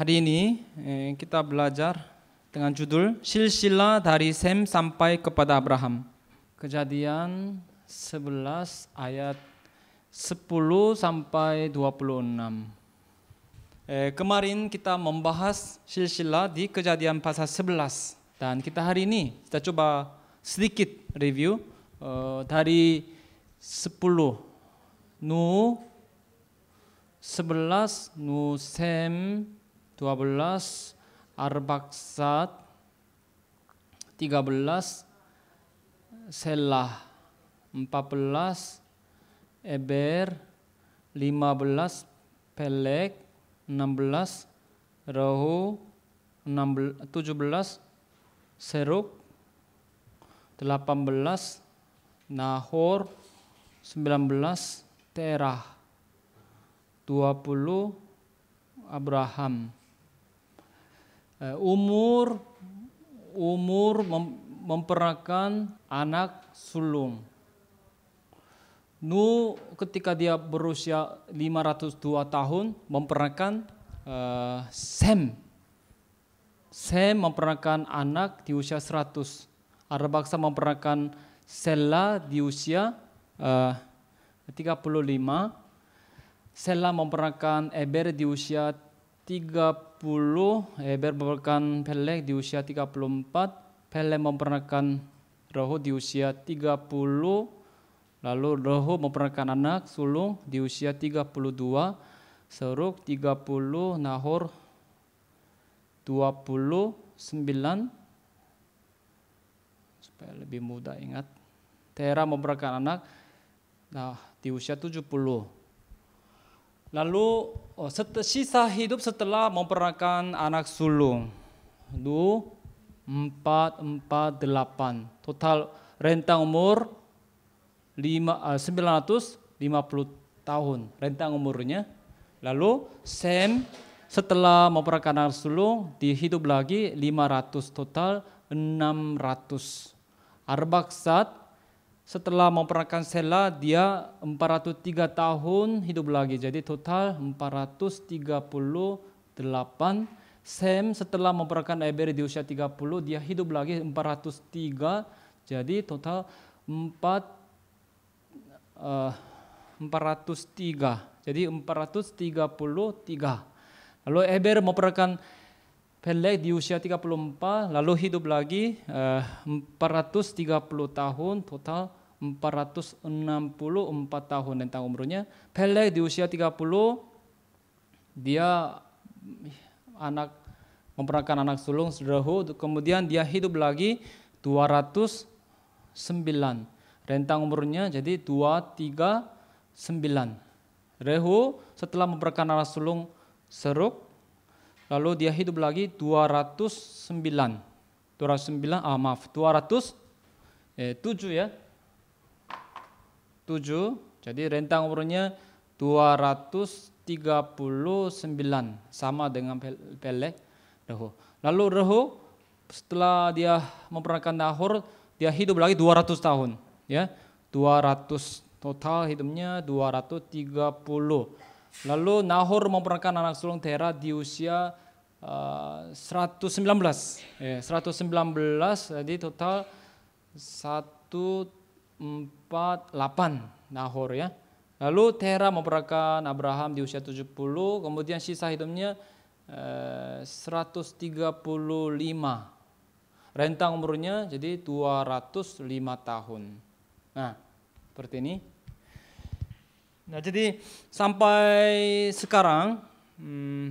hari ini eh, kita belajar dengan judul Silsila dari Sem sampai kepada Abraham. Kejadian 11 ayat 10 sampai 26. Eh, kemarin kita membahas silsilah di kejadian pasal 11 dan kita hari ini kita coba sedikit review eh, dari 10 Nu 11 Nu Sem 12 Arbaksat 13 Selah 14 Eber 15 Pelek 16 Rahu 16, 17 Seruk 18 Nahor 19 Terah 20 Abraham Eh, umur umur mem, anak sulung. Nu ketika dia berusia 502 tahun memperakan uh, eh, Sem. Sem memperakan anak di usia 100. Arabaksa bangsa Sela di usia eh, uh, 35. Sela memperakan Eber di usia 30 Eber memperkenalkan Pele di usia 34, Pele memperkenalkan Rohu di usia 30, lalu Rohu memperkenalkan anak sulung di usia 32, Seruk 30, Nahor 29, supaya lebih mudah ingat. Tera memperkenalkan anak nah, di usia 70, Lalu oh, sisa hidup setelah memperanakan anak sulung itu 448 total rentang umur 5, 950 eh, tahun rentang umurnya lalu Sam setelah memperanakan anak sulung dihidup lagi 500 total 600 Arbaksat setelah memperankan Sela dia 403 tahun hidup lagi. Jadi total 438 Sam setelah memperankan Eber di usia 30 dia hidup lagi 403. Jadi total 4 uh, 403. Jadi 433. Lalu Eber memperankan Peleg di usia 34 lalu hidup lagi eh, uh, 430 tahun total 464 tahun tentang umurnya. Peleg di usia 30 dia anak memperankan anak sulung Rehu kemudian dia hidup lagi 209 rentang umurnya jadi 239. Rehu setelah memperankan anak sulung Seruk lalu dia hidup lagi 209. 209 ah maaf 200 eh, 7 ya 7. Jadi rentang umurnya 239 sama dengan pelek Rehu. Lalu Rehu setelah dia memperankan Nahor, dia hidup lagi 200 tahun, ya. 200 total hidupnya 230. Lalu Nahor memperankan anak sulung Tera di usia uh, eh, 119. Ya, 119 jadi total 1 4, 8 Nahor ya. Lalu Tera memperakan Abraham di usia 70, kemudian sisa hidupnya eh, 135. Rentang umurnya jadi 205 tahun. Nah, seperti ini. Nah, jadi sampai sekarang hmm,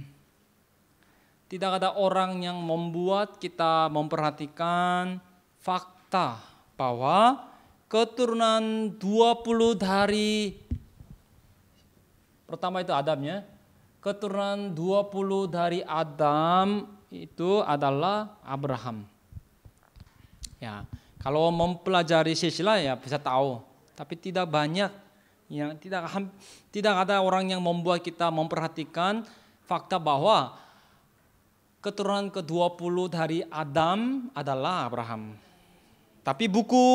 tidak ada orang yang membuat kita memperhatikan fakta bahwa keturunan 20 dari pertama itu Adam ya Keturunan 20 dari Adam itu adalah Abraham. Ya, kalau mempelajari silsilah ya bisa tahu, tapi tidak banyak yang tidak tidak ada orang yang membuat kita memperhatikan fakta bahwa keturunan ke-20 dari Adam adalah Abraham. Tapi buku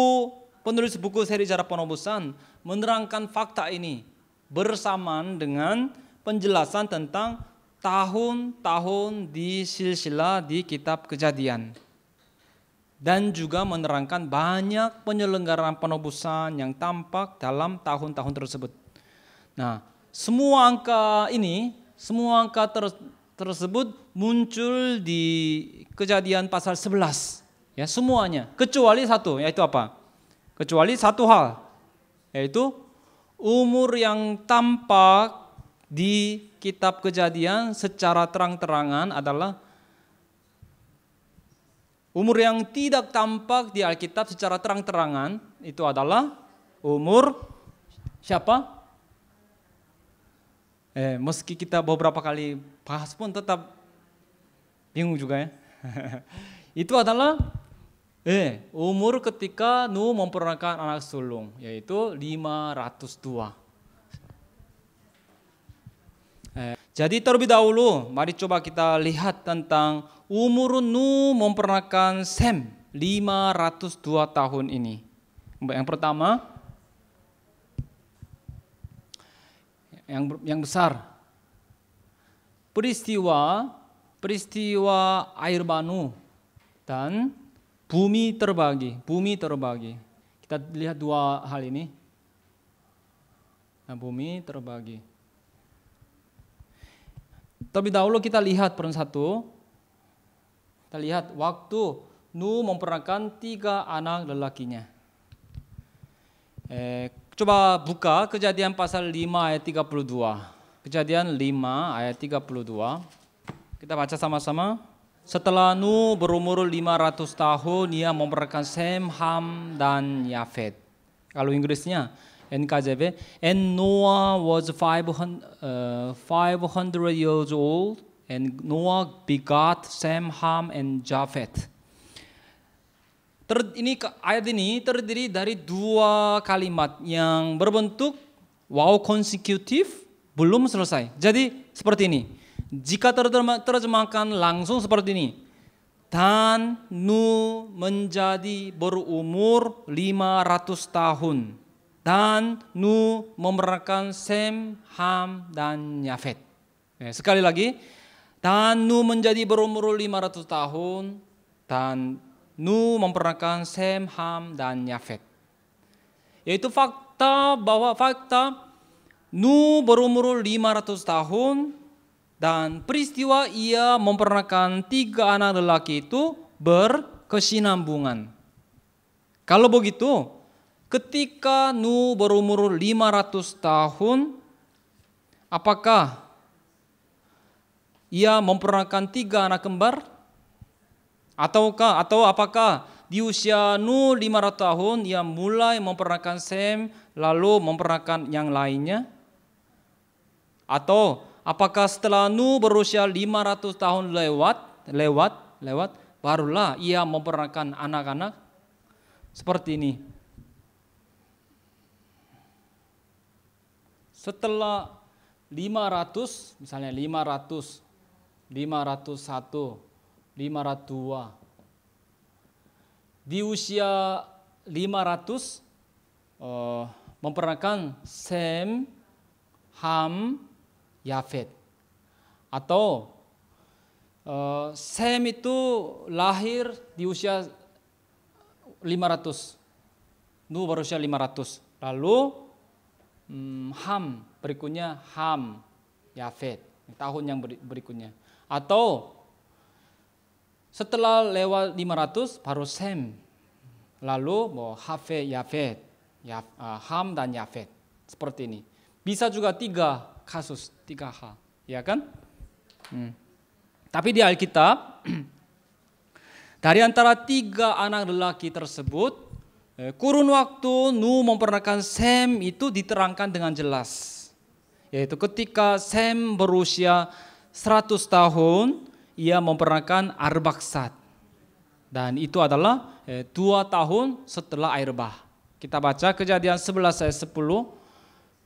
penulis buku seri Jarak Penobusan menerangkan fakta ini bersamaan dengan penjelasan tentang tahun-tahun di silsilah di kitab kejadian. Dan juga menerangkan banyak penyelenggaraan penobusan yang tampak dalam tahun-tahun tersebut. Nah, semua angka ini, semua angka ter tersebut muncul di kejadian pasal 11. Ya, semuanya, kecuali satu, yaitu apa? Kecuali satu hal, yaitu umur yang tampak di kitab kejadian secara terang-terangan adalah umur yang tidak tampak di Alkitab secara terang-terangan itu adalah umur siapa? Eh, meski kita beberapa kali bahas pun tetap bingung juga ya. itu adalah Eh, umur ketika Nuh memperanakan anak sulung, yaitu lima ratus Eh, jadi terlebih dahulu, mari coba kita lihat tentang umur Nuh memperanakan Sem 502 tahun ini. Yang pertama, yang yang besar. Peristiwa peristiwa air manu dan Bumi terbagi, bumi terbagi. Kita lihat dua hal ini. Nah, bumi terbagi. Tapi dahulu kita lihat peran satu. Kita lihat waktu Nu memperankan tiga anak lelakinya. Eh, coba buka kejadian pasal 5 ayat 32. Kejadian 5 ayat 32. Kita baca sama-sama. Setelah nu berumur 500 tahun, ia memerankan Sem, Ham, dan Yafet. Kalau Inggrisnya, NKJV, and Noah was 500, uh, years old, and Noah begot Sem, Ham, and Japhet. Ter, ini ayat ini terdiri dari dua kalimat yang berbentuk wow consecutive belum selesai. Jadi seperti ini. Jika terjemahkan langsung seperti ini. Dan Nu menjadi berumur 500 tahun. Dan Nu memerankan Sem, Ham, dan Yafet. Eh, sekali lagi. Dan Nu menjadi berumur 500 tahun. Dan Nu memerankan Sem, Ham, dan Yafet. Yaitu fakta bahwa fakta Nu berumur 500 tahun dan peristiwa ia memperanakan tiga anak lelaki itu berkesinambungan. Kalau begitu, ketika nu berumur 500 tahun, apakah ia memperanakan tiga anak kembar? Ataukah atau apakah di usia nu 500 tahun ia mulai memperanakan Sem lalu memperanakan yang lainnya? Atau Apakah setelah Nuh berusia 500 tahun lewat, lewat, lewat, barulah ia memperankan anak-anak seperti ini. Setelah 500, misalnya 500, 501, 502. Di usia 500 uh, Sam, Sem, Ham, Yafet. Atau uh, Sem itu lahir di usia 500. ratus, baru usia 500. Lalu um, Ham, berikutnya Ham, Yafet. Tahun yang berikutnya. Atau setelah lewat 500 baru Sem. Lalu mau Hafe, Yafet. Eh, Ham dan Yafet. Seperti ini. Bisa juga tiga kasus tiga hal, ya kan? Hmm. Tapi di Alkitab dari antara tiga anak lelaki tersebut, eh, kurun waktu Nu memperanakan Sem itu diterangkan dengan jelas, yaitu ketika Sem berusia 100 tahun, ia memperanakan Arbaksat. Dan itu adalah eh, dua tahun setelah air bah Kita baca kejadian 11 ayat 10,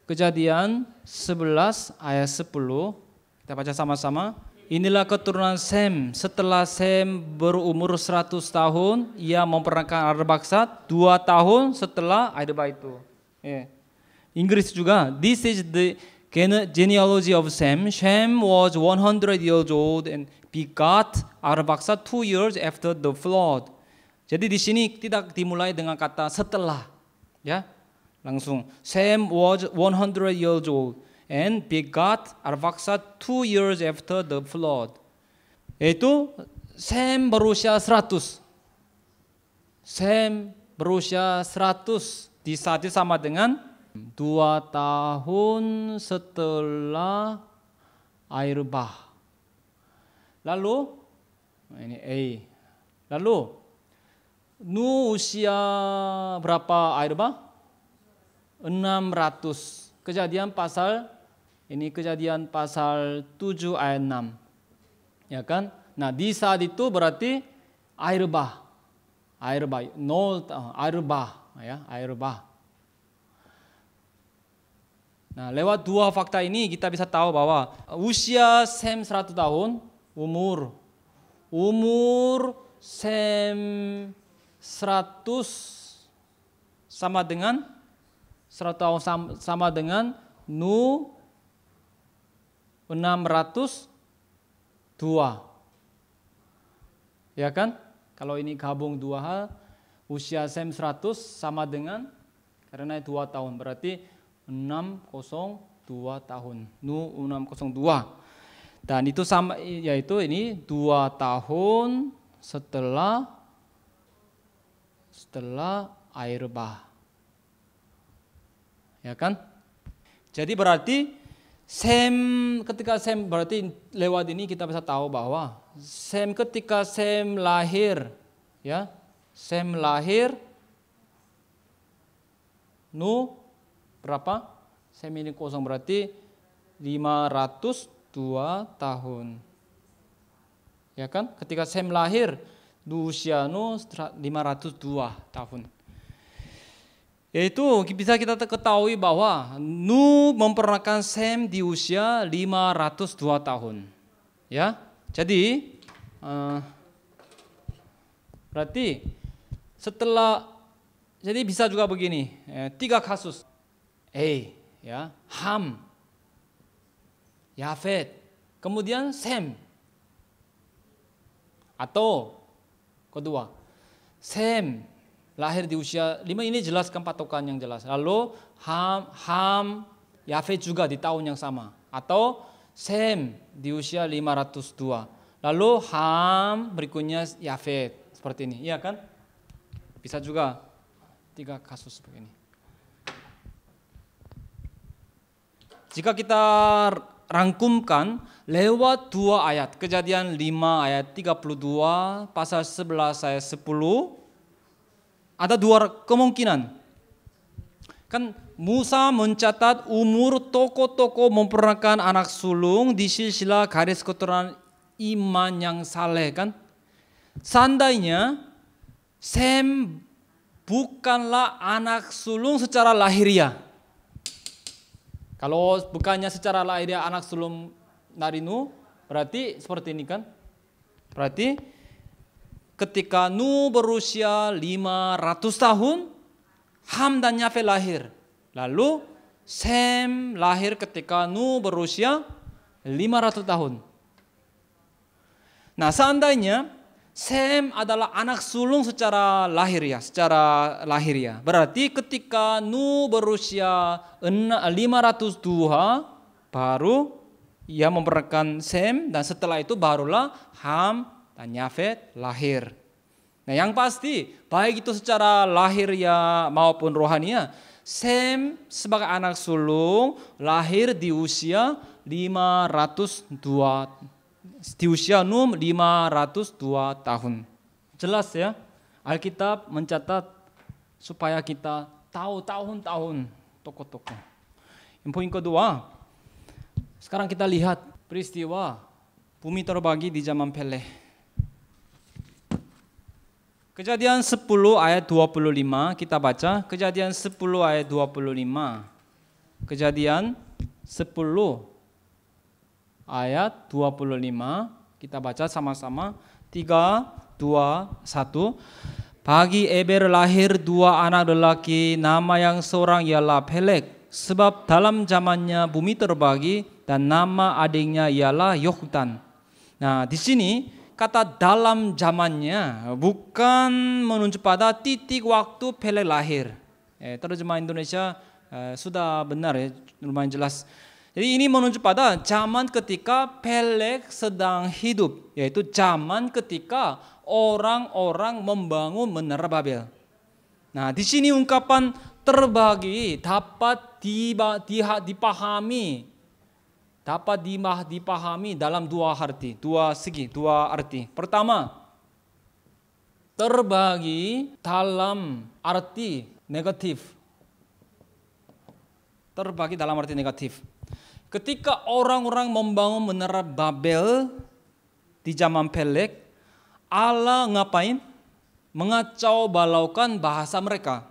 Kejadian 11 ayat 10. Kita baca sama-sama. Inilah keturunan Sem. Setelah Sem berumur 100 tahun, ia memperankan Arbaksat 2 tahun setelah Adba itu. Yeah. Inggris juga. This is the genealogy of Sem. Shem was 100 years old and begat Arbaksat 2 years after the flood. Jadi di sini tidak dimulai dengan kata setelah, ya. 낭송 Sam was 100 years old and begot Arfaxad two years after the flood. 또 샘, 바로시아, 스라투스 샘, 바로시아, 스라투스 disati sama dengan dua tahun setelah air bah. Lalu ini A. Lalu nu usia berapa air bah? 600. Kejadian pasal ini kejadian pasal 7 ayat 6. Ya kan? Nah, di saat itu berarti air bah. Air bah, no eh, air bah ya, air bah. Nah, lewat dua fakta ini kita bisa tahu bahwa usia Sem 100 tahun, umur umur Sem 100 sama dengan tahun sama dengan nu 602. Ya kan? Kalau ini gabung dua hal, usia Sem 100 sama dengan karena 2 tahun. Berarti 602 tahun. Nu 602. Dan itu sama yaitu ini 2 tahun setelah setelah air bah ya kan? Jadi berarti Sem ketika Sem berarti lewat ini kita bisa tahu bahwa Sem ketika Sem lahir ya Sem lahir Nu berapa? Sem ini kosong berarti 502 tahun. Ya kan? Ketika Sem lahir, usia Nu 502 tahun. Yaitu bisa kita ketahui bahwa Nu memperanakan Sem di usia 502 tahun. Ya, jadi uh, berarti setelah jadi bisa juga begini eh, tiga kasus, eh ya Ham, Yafet, kemudian Sem atau kedua Sem lahir di usia lima ini jelaskan patokan yang jelas. Lalu Ham, Ham, Yafet juga di tahun yang sama. Atau Sem di usia 502. Lalu Ham berikutnya Yafet seperti ini. Iya kan? Bisa juga tiga kasus seperti ini. Jika kita rangkumkan lewat dua ayat, kejadian 5 ayat 32, pasal 11 ayat 10, ada dua kemungkinan. Kan Musa mencatat umur toko-toko memperankan anak sulung di silsilah garis keturunan iman yang saleh kan. Seandainya Sem bukanlah anak sulung secara lahiriah. Kalau bukannya secara lahiriah anak sulung Narinu, berarti seperti ini kan. Berarti ketika Nuh berusia 500 tahun, Ham dan Yafet lahir. Lalu Sem lahir ketika Nuh berusia 500 tahun. Nah seandainya Sem adalah anak sulung secara lahir ya, secara lahir ya. Berarti ketika nu berusia 502 baru ia memperkenalkan Sem dan setelah itu barulah Ham dan Yafet lahir. Nah yang pasti baik itu secara lahir ya maupun rohania, Sem sebagai anak sulung lahir di usia 502 di usia Num 502 tahun. Jelas ya, Alkitab mencatat supaya kita tahu tahun-tahun toko-toko. Yang poin kedua, sekarang kita lihat peristiwa bumi terbagi di zaman Pele. Kejadian 10 ayat 25 kita baca. Kejadian 10 ayat 25. Kejadian 10 ayat 25 kita baca sama-sama. 3, 2, 1. Bagi Eber lahir dua anak lelaki, nama yang seorang ialah Pelek, sebab dalam zamannya bumi terbagi dan nama adiknya ialah Yoktan. Nah, di sini kata dalam zamannya bukan menunjuk pada titik waktu Pele lahir. Eh, terjemahan Indonesia eh, sudah benar ya, lumayan jelas. Jadi ini menunjuk pada zaman ketika Pelek sedang hidup, yaitu zaman ketika orang-orang membangun menara Babel. Nah, di sini ungkapan terbagi dapat dipahami dapat dipahami dalam dua arti, dua segi, dua arti. Pertama, terbagi dalam arti negatif. Terbagi dalam arti negatif. Ketika orang-orang membangun menara Babel di zaman Pelek, Allah ngapain? Mengacau balaukan bahasa mereka.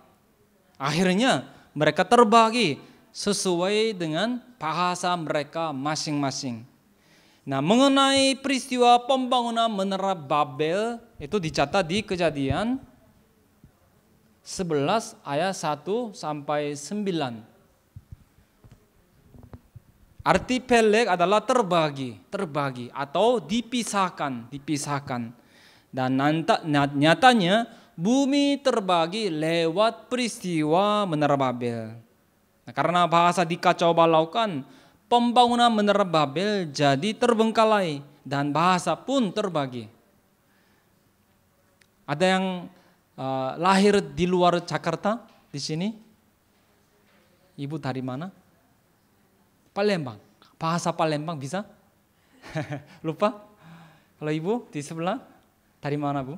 Akhirnya mereka terbagi sesuai dengan bahasa mereka masing-masing. Nah, mengenai peristiwa pembangunan menara Babel itu dicatat di Kejadian 11 ayat 1 sampai 9. Arti pelek adalah terbagi, terbagi atau dipisahkan, dipisahkan. Dan nanta, nyatanya bumi terbagi lewat peristiwa menara Babel. Nah, karena bahasa dikacau balaukan, pembangunan menara Babel jadi terbengkalai dan bahasa pun terbagi. Ada yang uh, lahir di luar Jakarta di sini? Ibu dari mana? Palembang. Bahasa Palembang bisa? Lupa? Kalau ibu di sebelah dari mana bu?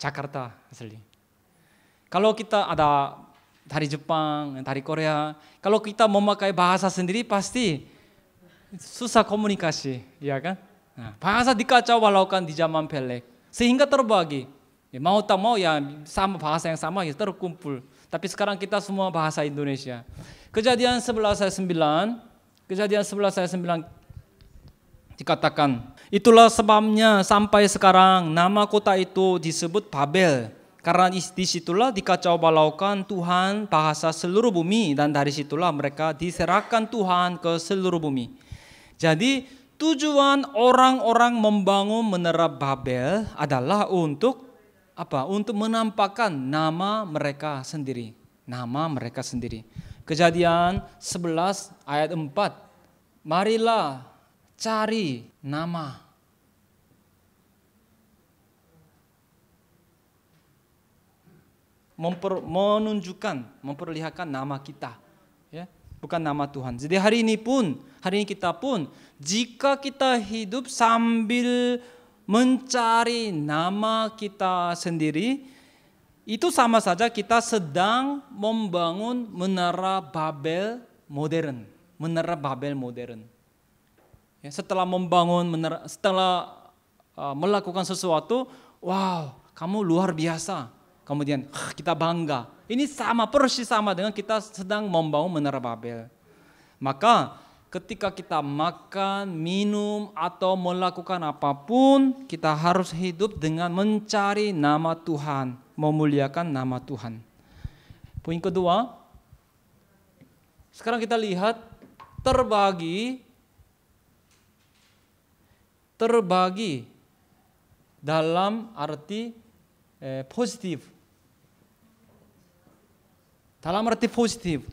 Jakarta asli. Kalau kita ada dari Jepang, dari Korea. Kalau kita memakai bahasa sendiri pasti susah komunikasi, ya kan? Nah, bahasa dikacau walaukan di zaman pelek. Sehingga terbagi. Ya, mau tak mau ya sama bahasa yang sama ya terkumpul. Tapi sekarang kita semua bahasa Indonesia. Kejadian 11 ayat sembilan, kejadian 11 ayat 9 dikatakan, itulah sebabnya sampai sekarang nama kota itu disebut Babel karena disitulah dikacau balaukan Tuhan bahasa seluruh bumi dan dari situlah mereka diserahkan Tuhan ke seluruh bumi. Jadi tujuan orang-orang membangun menara Babel adalah untuk apa? Untuk menampakkan nama mereka sendiri. Nama mereka sendiri. Kejadian 11 ayat 4. Marilah cari nama memper, menunjukkan, memperlihatkan nama kita. Ya, bukan nama Tuhan. Jadi hari ini pun, hari ini kita pun, jika kita hidup sambil mencari nama kita sendiri, itu sama saja kita sedang membangun menara Babel modern, menara Babel modern. Ya, setelah membangun menara, setelah uh, melakukan sesuatu, wow, kamu luar biasa kemudian kita bangga. Ini sama persis sama dengan kita sedang membangun menara Babel. Maka ketika kita makan, minum atau melakukan apapun, kita harus hidup dengan mencari nama Tuhan, memuliakan nama Tuhan. Poin kedua, sekarang kita lihat terbagi terbagi dalam arti eh, positif dalam arti positif.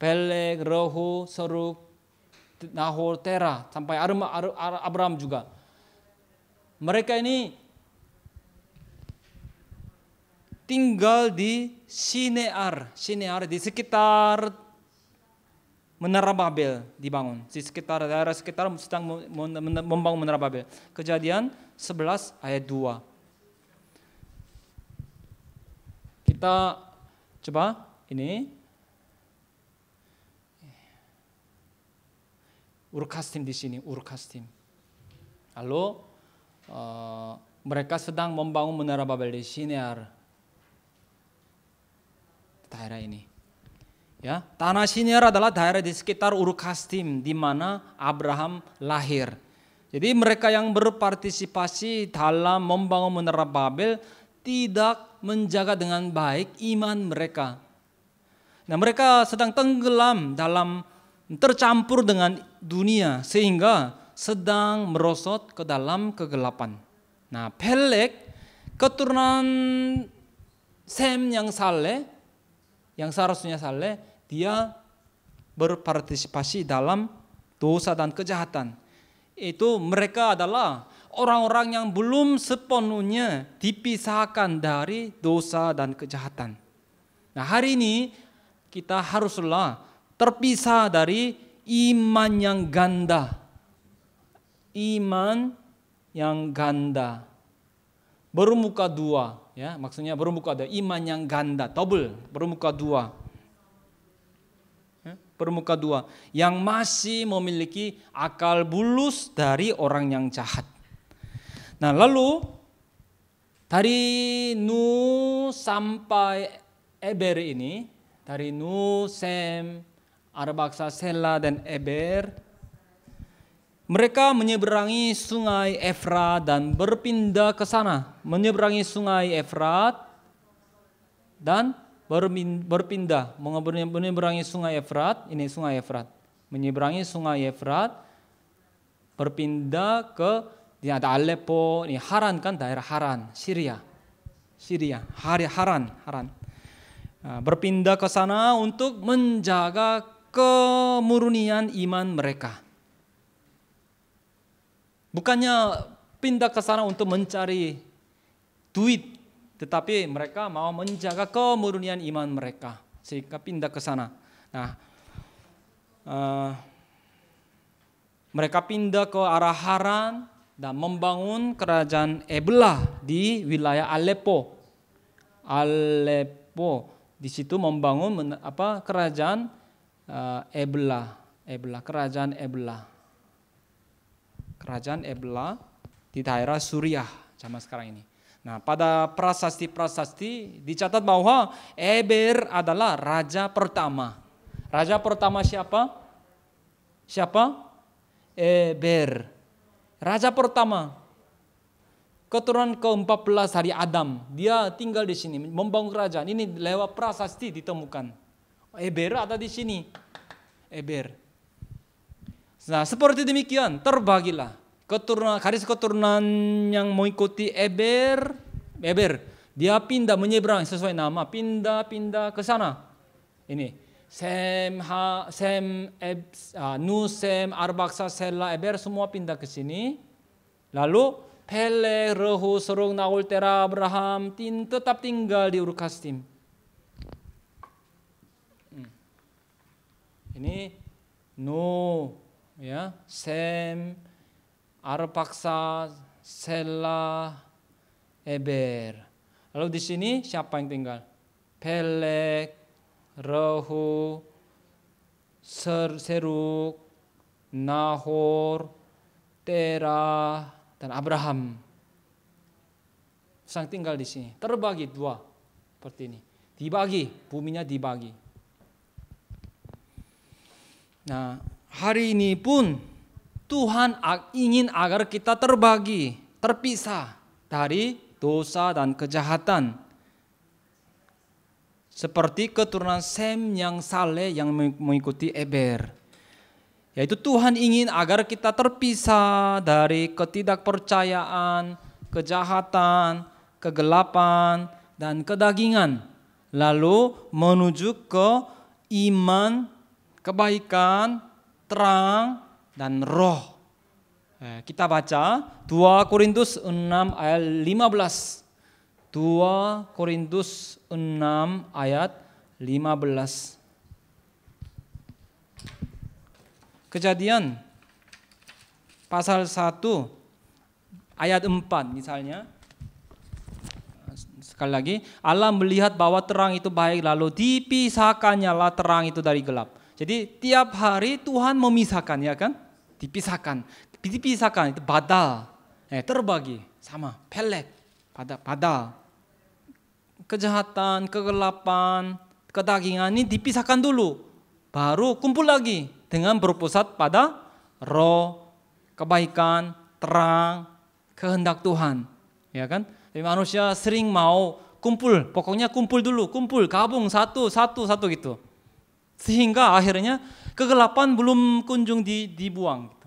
Pelek, Rohu, Seruk, Nahor, Tera, sampai Abraham juga. Mereka ini tinggal di Sinear. Sinear di sekitar Menara Babel dibangun. Di sekitar daerah sekitar sedang membangun Menara Babel. Kejadian 11 ayat 2. kita coba ini urkastim di sini urkastim. Lalu uh, eh, mereka sedang membangun menara Babel di sini Sinear daerah ini. Ya, tanah sini adalah daerah di sekitar Urukastim di mana Abraham lahir. Jadi mereka yang berpartisipasi dalam membangun menara Babel tidak menjaga dengan baik iman mereka. Nah, mereka sedang tenggelam dalam tercampur dengan dunia sehingga sedang merosot ke dalam kegelapan. Nah, Pelek keturunan Sem yang saleh yang seharusnya saleh dia berpartisipasi dalam dosa dan kejahatan. Itu mereka adalah orang-orang yang belum sepenuhnya dipisahkan dari dosa dan kejahatan. Nah, hari ini kita haruslah terpisah dari iman yang ganda. Iman yang ganda. Bermuka dua, ya. Maksudnya bermuka ada iman yang ganda, double, bermuka dua. Ya, bermuka dua yang masih memiliki akal bulus dari orang yang jahat. Nah, lalu dari Nu sampai Eber ini, dari Nu, Sem, Arabaksa, Sela, dan Eber, mereka menyeberangi sungai Efrat dan berpindah ke sana, menyeberangi sungai Efrat dan berpindah, menyeberangi sungai Efrat, ini sungai Efrat, menyeberangi sungai Efrat, berpindah ke di ada Aleppo, ini Haran kan daerah Haran, Syria. Syria, Hari Haran, Haran. Ah, berpindah ke sana untuk menjaga kemurnian iman mereka. Bukannya pindah ke sana untuk mencari duit, tetapi mereka mau menjaga kemurnian iman mereka sehingga pindah ke sana. Nah, uh, mereka pindah ke arah Haran, dan membangun kerajaan Ebla di wilayah Aleppo. Aleppo di situ membangun apa kerajaan uh, Ebelah, Ebelah kerajaan Ebla. Kerajaan Ebla di daerah Suriah zaman sekarang ini. Nah, pada prasasti-prasasti dicatat bahwa Eber adalah raja pertama. Raja pertama siapa? Siapa? Eber raja pertama keturunan ke-14 hari Adam. Dia tinggal di sini membangun kerajaan. Ini lewat prasasti ditemukan. Eber ada di sini. Eber. Nah, seperti demikian terbagilah keturunan garis keturunan yang mengikuti Eber, Eber. Dia pindah menyeberang sesuai nama, pindah-pindah ke sana. Ini Sem Ha Sem, Eb, ah, Nu, Nusem, Arbaksa, Sela, Eber semua pindah ke sini. Lalu Pele Rehu, Serung, Naul, Tera, Abraham tin, tetap tinggal di Urkastim. Hmm. Ini Nu, ya, Sem, Arpaksa, Sela, Eber. Lalu di sini siapa yang tinggal? Pelek, Rahu, Ser, Seruk, Nahor, Tera, dan Abraham. Sang tinggal di sini. Terbagi dua seperti ini. Dibagi, buminya dibagi. Nah, hari ini pun Tuhan ingin agar kita terbagi, terpisah dari dosa dan kejahatan. Seperti keturunan Sem yang saleh yang mengikuti Eber. Yaitu Tuhan ingin agar kita terpisah dari ketidakpercayaan, kejahatan, kegelapan, dan kedagingan. Lalu menuju ke iman, kebaikan, terang, dan roh. Eh, kita baca 2 Korintus 6 ayat 15. 2 Korintus ayat 15. Kejadian pasal 1 ayat 4 misalnya. Sekali lagi, Allah melihat bahwa terang itu baik lalu dipisahkannyalah terang itu dari gelap. Jadi tiap hari Tuhan memisahkan ya kan? Dipisahkan. Dipisahkan itu badal. Eh, terbagi sama pelek. Pada badal kejahatan, kegelapan, kedagingan ini dipisahkan dulu. Baru kumpul lagi dengan berpusat pada roh, kebaikan, terang, kehendak Tuhan. Ya kan? Jadi manusia sering mau kumpul, pokoknya kumpul dulu, kumpul, gabung satu, satu, satu gitu. Sehingga akhirnya kegelapan belum kunjung di, dibuang. Gitu.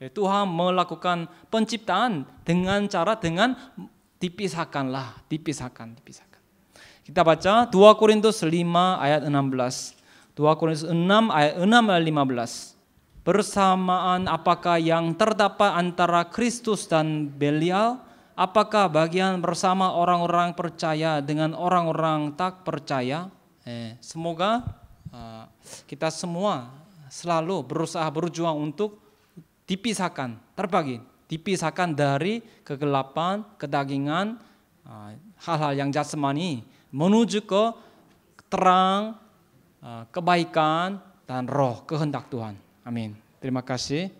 Jadi ya, Tuhan melakukan penciptaan dengan cara dengan dipisahkanlah, dipisahkan, dipisahkan. Kita baca 2 Korintus 5 ayat 16. 2 Korintus 6 ayat 6 ayat 15. Persamaan apakah yang terdapat antara Kristus dan Belial? Apakah bagian bersama orang-orang percaya dengan orang-orang tak percaya? Eh, semoga uh, kita semua selalu berusaha berjuang untuk dipisahkan, terbagi, dipisahkan dari kegelapan, kedagingan, eh, hal-hal yang jasmani menuju ke terang, eh, kebaikan, dan roh kehendak Tuhan. Amin. Terima kasih.